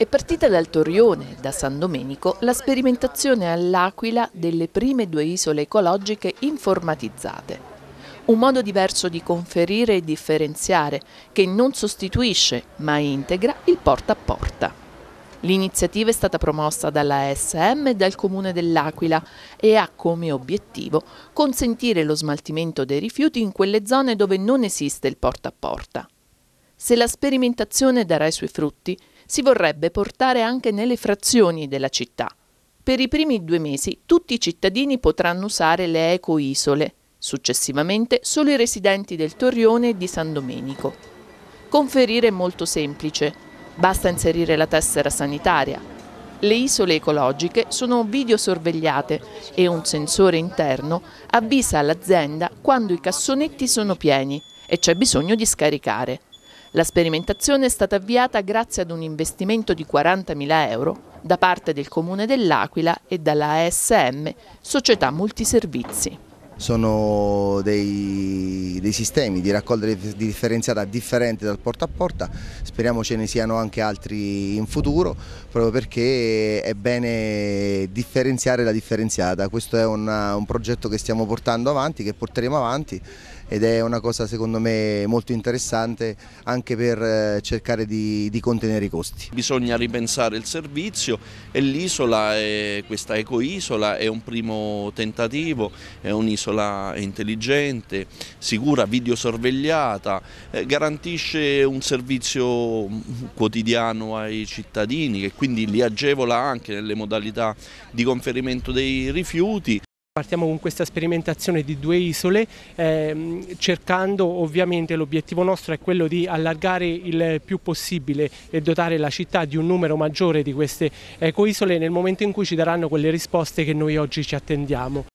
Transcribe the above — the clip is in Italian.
È partita dal Torrione, da San Domenico, la sperimentazione all'Aquila delle prime due isole ecologiche informatizzate. Un modo diverso di conferire e differenziare che non sostituisce ma integra il porta a porta. L'iniziativa è stata promossa dalla SM e dal Comune dell'Aquila e ha come obiettivo consentire lo smaltimento dei rifiuti in quelle zone dove non esiste il porta a porta. Se la sperimentazione darà i suoi frutti, si vorrebbe portare anche nelle frazioni della città. Per i primi due mesi tutti i cittadini potranno usare le ecoisole, successivamente solo i residenti del Torrione e di San Domenico. Conferire è molto semplice, basta inserire la tessera sanitaria. Le isole ecologiche sono videosorvegliate e un sensore interno avvisa l'azienda quando i cassonetti sono pieni e c'è bisogno di scaricare. La sperimentazione è stata avviata grazie ad un investimento di 40.000 euro da parte del Comune dell'Aquila e dalla ASM, Società Multiservizi sono dei, dei sistemi di raccolta differenziata differente dal porta a porta, speriamo ce ne siano anche altri in futuro, proprio perché è bene differenziare la differenziata, questo è una, un progetto che stiamo portando avanti, che porteremo avanti ed è una cosa secondo me molto interessante anche per eh, cercare di, di contenere i costi. Bisogna ripensare il servizio e l'isola, questa ecoisola, è un primo tentativo, è un'isola l'isola è intelligente, sicura, videosorvegliata, eh, garantisce un servizio mm, quotidiano ai cittadini che quindi li agevola anche nelle modalità di conferimento dei rifiuti. Partiamo con questa sperimentazione di due isole, ehm, cercando ovviamente l'obiettivo nostro è quello di allargare il più possibile e dotare la città di un numero maggiore di queste ecoisole nel momento in cui ci daranno quelle risposte che noi oggi ci attendiamo.